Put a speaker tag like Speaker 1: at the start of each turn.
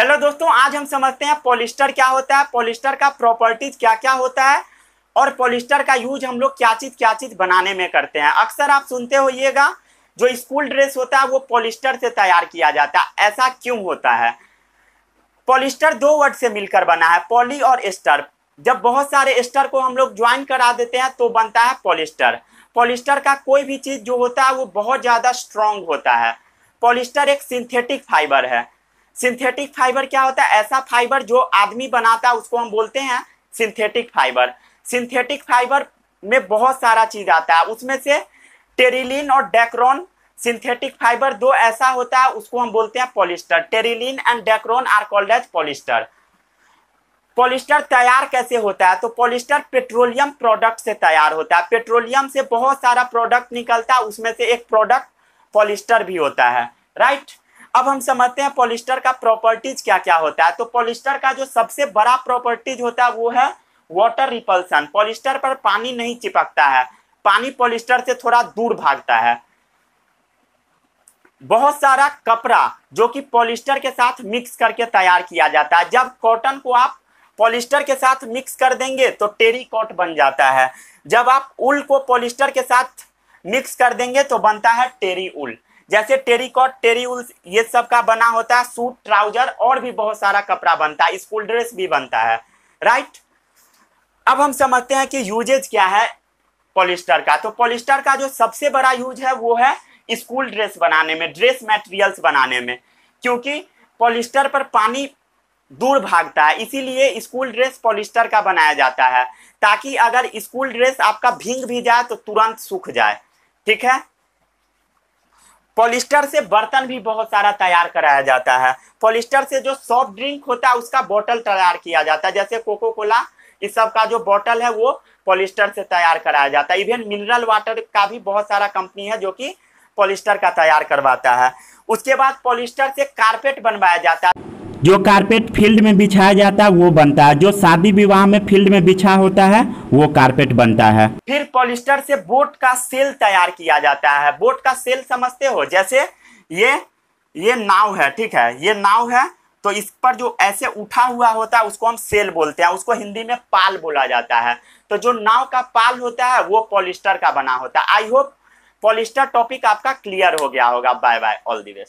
Speaker 1: Hello दोस्तों आज हम समझते हैं पॉलिस्टर क्या होता है पॉलिस्टर का प्रॉपर्टीज क्या क्या होता है और पॉलिस्टर का यूज हम लोग क्या चीज क्या चीज बनाने में करते हैं अक्सर आप सुनते होइएगा जो स्कूल ड्रेस होता है वो पॉलिस्टर से तैयार किया जाता है ऐसा क्यों होता है पॉलिस्टर दो वर्ड से मिलकर बना है पॉली और एस्टर जब बहुत सारे एस्टर को हम लोग ज्वाइन करा देते हैं तो बनता है पॉलिस्टर पॉलिस्टर का कोई भी चीज जो होता है वो बहुत ज्यादा स्ट्रांग होता है पॉलिस्टर एक सिंथेटिक फाइबर है सिंथेटिक फाइबर क्या होता है ऐसा फाइबर जो आदमी बनाता है उसको हम बोलते हैं सिंथेटिक फाइबर सिंथेटिक फाइबर में बहुत सारा चीज आता है उसमें से टेरिलिन और डेक्रोन सिंथेटिक फाइबर दो ऐसा होता है उसको हम बोलते हैं polyester terylene and Dacron are called as polyester polyester तैयार कैसे होता है तो पॉलिस्टर पेट्रोलियम प्रोडक्ट से तैयार होता है पेट्रोलियम से बहुत सारा प्रोडक्ट निकलता है उसमें से एक प्रोडक्ट पॉलिस्टर भी होता है राइट right? अब हम समझते हैं पॉलिस्टर का प्रॉपर्टीज क्या क्या होता है तो पॉलिस्टर का जो सबसे बड़ा प्रॉपर्टीज होता है वो है वाटर रिपल्सन पॉलिस्टर पर पानी नहीं चिपकता है पानी पॉलिस्टर से थोड़ा दूर भागता है बहुत सारा कपड़ा जो कि पॉलिस्टर के साथ मिक्स करके तैयार किया जाता है जब कॉटन को आप पॉलिस्टर के साथ मिक्स कर देंगे तो टेरी कॉट बन जाता है जब आप उल को पॉलिस्टर के साथ मिक्स कर देंगे तो बनता है टेरी उल जैसे टेरिकॉट टेरीउल ये सब का बना होता है सूट ट्राउजर और भी बहुत सारा कपड़ा बनता है स्कूल ड्रेस भी बनता है राइट अब हम समझते हैं कि यूजेज क्या है पॉलिस्टर का तो पॉलिस्टर का जो सबसे बड़ा यूज है वो है स्कूल ड्रेस बनाने में ड्रेस मेटेरियल्स बनाने में क्योंकि पॉलिस्टर पर पानी दूर भागता है इसीलिए स्कूल ड्रेस पॉलिस्टर का बनाया जाता है ताकि अगर स्कूल ड्रेस आपका भींग भी जाए तो तुरंत सूख जाए ठीक है पॉलिस्टर से बर्तन भी बहुत सारा तैयार कराया जाता है पॉलिस्टर से जो सॉफ्ट ड्रिंक होता है उसका बॉटल तैयार किया जाता है जैसे कोको कोला इस सब का जो बॉटल है वो पॉलिस्टर से तैयार कराया जाता है इवन मिनरल वाटर का भी बहुत सारा कंपनी है जो कि पॉलिस्टर का तैयार करवाता है उसके बाद पॉलिस्टर से कारपेट बनवाया जाता है जो कारपेट फील्ड में बिछाया जाता है वो बनता है जो शादी विवाह में फील्ड में बिछा होता है वो कारपेट बनता है फिर पॉलिस्टर से बोट का सेल तैयार किया जाता है बोट का सेल समझते हो जैसे ये ये नाव है ठीक है ये नाव है तो इस पर जो ऐसे उठा हुआ होता है उसको हम सेल बोलते हैं उसको हिंदी में पाल बोला जाता है तो जो नाव का पाल होता है वो पॉलिस्टर का बना होता है आई होप पॉलिस्टर टॉपिक आपका क्लियर हो गया होगा bye bye all the best